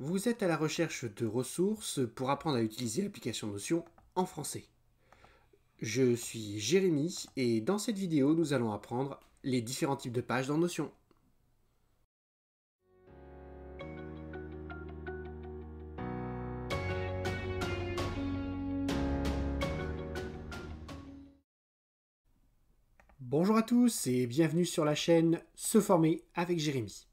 Vous êtes à la recherche de ressources pour apprendre à utiliser l'application Notion en français. Je suis Jérémy et dans cette vidéo, nous allons apprendre les différents types de pages dans Notion. Bonjour à tous et bienvenue sur la chaîne Se former avec Jérémy.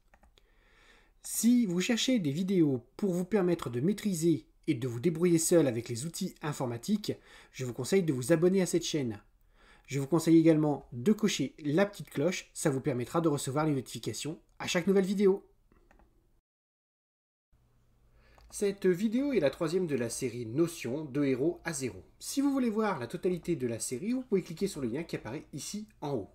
Si vous cherchez des vidéos pour vous permettre de maîtriser et de vous débrouiller seul avec les outils informatiques, je vous conseille de vous abonner à cette chaîne. Je vous conseille également de cocher la petite cloche, ça vous permettra de recevoir les notifications à chaque nouvelle vidéo. Cette vidéo est la troisième de la série Notion de héros à zéro. Si vous voulez voir la totalité de la série, vous pouvez cliquer sur le lien qui apparaît ici en haut.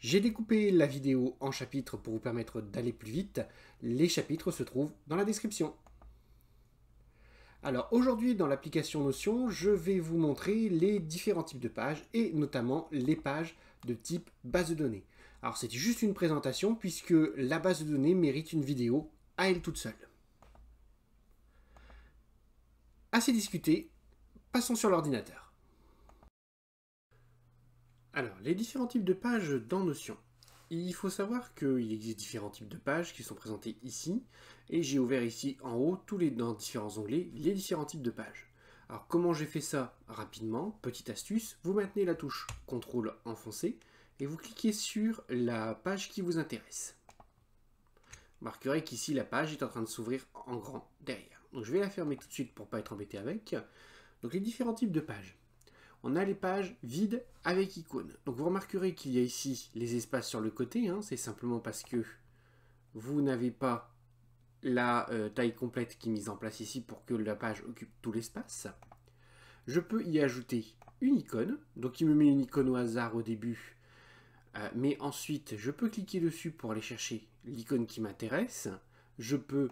J'ai découpé la vidéo en chapitres pour vous permettre d'aller plus vite. Les chapitres se trouvent dans la description. Alors aujourd'hui dans l'application Notion, je vais vous montrer les différents types de pages et notamment les pages de type base de données. Alors c'est juste une présentation puisque la base de données mérite une vidéo à elle toute seule. Assez discuté, passons sur l'ordinateur. Alors, les différents types de pages dans Notion. Il faut savoir qu'il existe différents types de pages qui sont présentés ici, et j'ai ouvert ici en haut, tous les, dans différents onglets, les différents types de pages. Alors comment j'ai fait ça rapidement Petite astuce, vous maintenez la touche CTRL enfoncée, et vous cliquez sur la page qui vous intéresse. Vous remarquerez qu'ici la page est en train de s'ouvrir en grand derrière. Donc je vais la fermer tout de suite pour ne pas être embêté avec. Donc les différents types de pages on a les pages vides avec icônes. Donc vous remarquerez qu'il y a ici les espaces sur le côté, hein. c'est simplement parce que vous n'avez pas la euh, taille complète qui est mise en place ici pour que la page occupe tout l'espace. Je peux y ajouter une icône, donc il me met une icône au hasard au début, euh, mais ensuite je peux cliquer dessus pour aller chercher l'icône qui m'intéresse. Je peux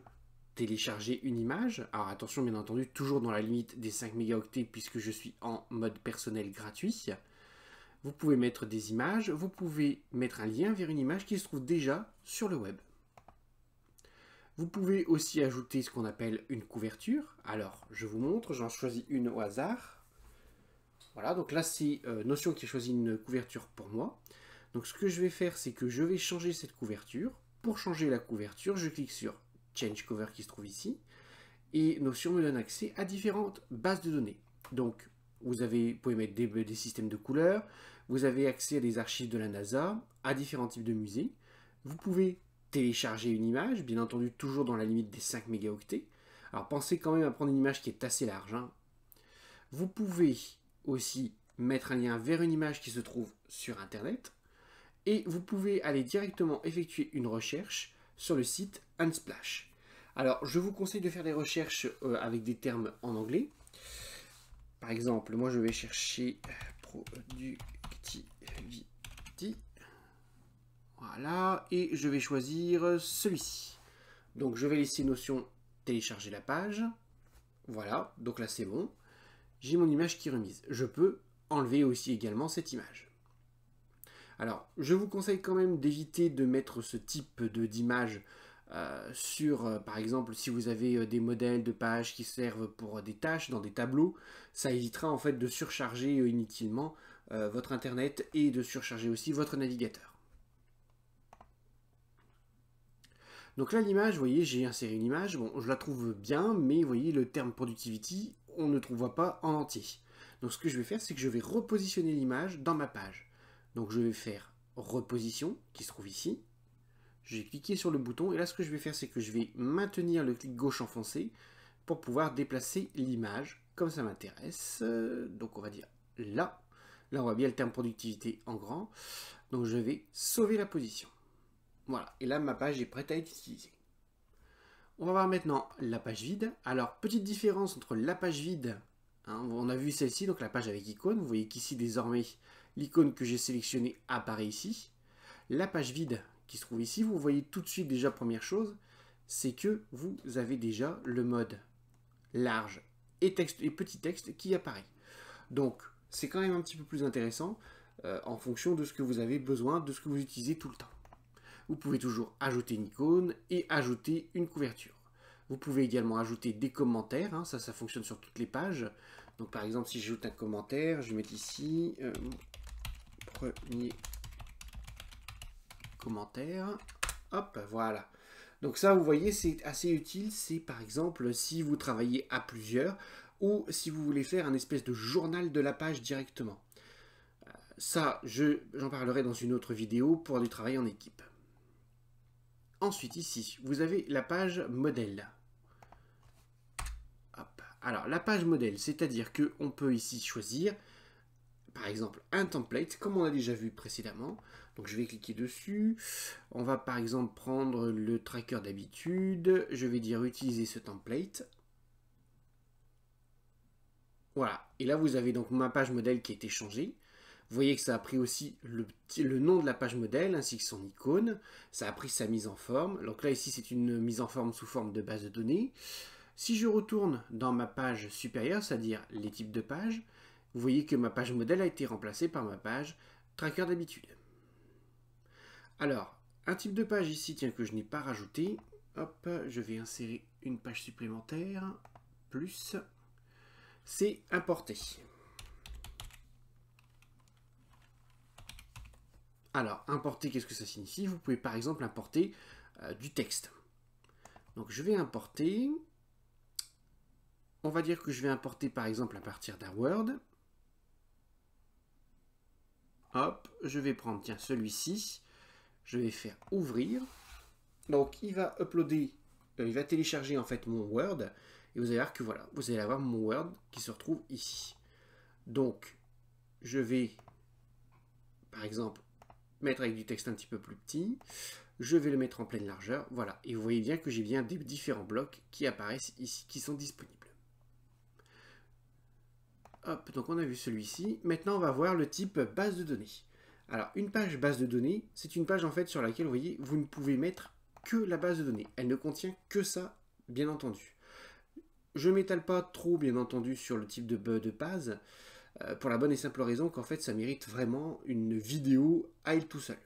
télécharger une image. Alors attention, bien entendu, toujours dans la limite des 5 mégaoctets puisque je suis en mode personnel gratuit. Vous pouvez mettre des images, vous pouvez mettre un lien vers une image qui se trouve déjà sur le web. Vous pouvez aussi ajouter ce qu'on appelle une couverture. Alors, je vous montre, j'en choisis une au hasard. Voilà, donc là, c'est euh, Notion qui a choisi une couverture pour moi. Donc, ce que je vais faire, c'est que je vais changer cette couverture. Pour changer la couverture, je clique sur change cover qui se trouve ici. Et Notion me donne accès à différentes bases de données. Donc, vous, avez, pouvez mettre des, systèmes de couleurs, vous avez accès à des archives de la NASA, à différents types de musées. Vous pouvez télécharger une image, bien entendu toujours dans la limite des 5 mégaoctets. Alors pensez quand même à prendre une image qui est assez large. Hein. Vous pouvez aussi mettre un lien vers une image qui se trouve sur Internet. Et vous pouvez aller directement effectuer une recherche sur le site Unsplash. Alors, je vous conseille de faire des recherches euh, avec des termes en anglais. Par exemple, moi je vais chercher euh, productivity. Voilà, et je vais choisir celui-ci. Donc je vais laisser Notion télécharger la page. Voilà, donc là c'est bon. J'ai mon image qui est remise. Je peux enlever aussi également cette image. Alors, je vous conseille quand même d'éviter de mettre ce type d'image euh, sur, euh, par exemple, si vous avez euh, des modèles de pages qui servent pour des tâches dans des tableaux, ça évitera en fait de surcharger inutilement votre Internet et de surcharger aussi votre navigateur. Donc là, l'image, vous voyez, j'ai inséré une image, bon, je la trouve bien, mais vous voyez, le terme productivity, on ne trouve pas en entier. Donc ce que je vais faire, c'est que je vais repositionner l'image dans ma page. Donc je vais faire reposition qui se trouve ici. Je vais cliquer sur le bouton et là ce que je vais faire c'est que je vais maintenir le clic gauche enfoncé pour pouvoir déplacer l'image comme ça m'intéresse. Donc on va dire là. Là on voit bien le terme productivité en grand. Donc je vais sauver la position. Voilà, et là ma page est prête à être utilisée. On va voir maintenant la page vide. Alors petite différence entre la page vide Hein, on a vu celle-ci, donc la page avec icône. Vous voyez qu'ici, désormais, l'icône que j'ai sélectionnée apparaît ici. La page vide qui se trouve ici, vous voyez tout de suite déjà, première chose, c'est que vous avez déjà le mode large et, texte, et petit texte qui apparaît. Donc, c'est quand même un petit peu plus intéressant euh, en fonction de ce que vous avez besoin, de ce que vous utilisez tout le temps. Vous pouvez toujours ajouter une icône et ajouter une couverture. Vous pouvez également ajouter des commentaires, hein, ça, ça fonctionne sur toutes les pages. Donc par exemple, si j'ajoute un commentaire, je vais mettre ici euh, premier commentaire. Hop, voilà. Donc ça, vous voyez, c'est assez utile. C'est par exemple si vous travaillez à plusieurs ou si vous voulez faire un espèce de journal de la page directement. Euh, ça, j'en parlerai dans une autre vidéo pour du travail en équipe. Ensuite, ici, vous avez la page modèle. Alors, la page modèle, c'est-à-dire qu'on peut ici choisir, par exemple, un template, comme on a déjà vu précédemment. Donc, je vais cliquer dessus. On va, par exemple, prendre le tracker d'habitude. Je vais dire utiliser ce template. Voilà. Et là, vous avez donc ma page modèle qui a été changée. Vous voyez que ça a pris aussi le, le, nom de la page modèle ainsi que son icône. Ça a pris sa mise en forme. Donc là, ici, c'est une mise en forme sous forme de base de données. Si je retourne dans ma page supérieure, c'est-à-dire les types de pages, vous voyez que ma page modèle a été remplacée par ma page tracker d'habitude. Alors, un type de page ici, tiens, que je n'ai pas rajouté. Hop, je vais insérer une page supplémentaire. Plus, c'est importer. Alors, importer, qu'est-ce que ça signifie Vous pouvez par exemple importer euh, du texte. Donc, je vais importer on va dire que je vais importer par exemple à partir d'un Word. Hop, je vais prendre, tiens, celui-ci. Je vais faire ouvrir. Donc, il va uploader, euh, il va télécharger en fait mon Word. Et vous allez voir que voilà, vous allez avoir mon Word qui se retrouve ici. Donc, je vais, par exemple, mettre avec du texte un petit peu plus petit. Je vais le mettre en pleine largeur. Voilà, et vous voyez bien que j'ai bien des différents blocs qui apparaissent ici, qui sont disponibles. Hop, donc on a vu celui-ci. Maintenant, on va voir le type base de données. Alors, une page base de données, c'est une page en fait sur laquelle, vous voyez, vous ne pouvez mettre que la base de données. Elle ne contient que ça, bien entendu. Je m'étale pas trop, bien entendu, sur le type de, de base, euh, pour la bonne et simple raison qu'en fait, ça mérite vraiment une vidéo à elle tout seul.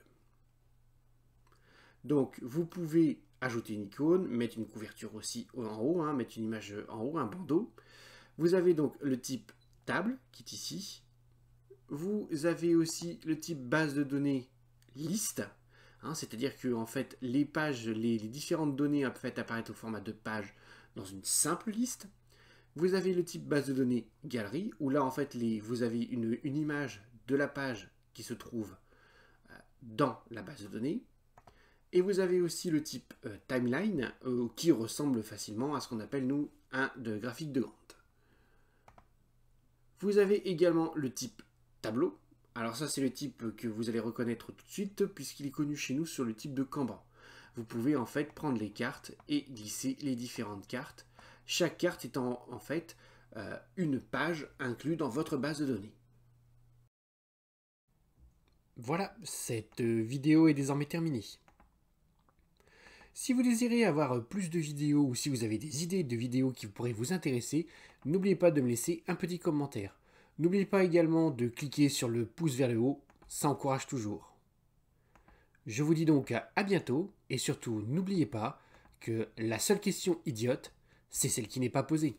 Donc, vous pouvez ajouter une icône, mettre une couverture aussi en haut, hein, mettre une image en haut, un bandeau. Vous avez donc le type table qui est ici. Vous avez aussi le type base de données liste, hein, c'est-à-dire que en fait les pages, les, différentes données apparaissent au format de page dans une simple liste. Vous avez le type base de données galerie, où là en fait les, vous avez une, image de la page qui se trouve euh, dans la base de données. Et vous avez aussi le type euh, timeline euh, qui ressemble facilement à ce qu'on appelle nous un de graphique de grande. Vous avez également le type tableau. Alors ça c'est le type que vous allez reconnaître tout de suite puisqu'il est connu chez nous sur le type de Cambran. Vous pouvez en fait prendre les cartes et glisser les différentes cartes, chaque carte étant en fait euh, une page inclue dans votre base de données. Voilà, cette euh, vidéo est désormais terminée. Si vous désirez avoir euh, plus de vidéos ou si vous avez des idées de vidéos qui pourraient vous intéresser, n'oubliez pas de me laisser un petit commentaire. N'oubliez pas également de cliquer sur le pouce vers le haut, ça encourage toujours. Je vous dis donc à bientôt et surtout n'oubliez pas que la seule question idiote, c'est celle qui n'est pas posée.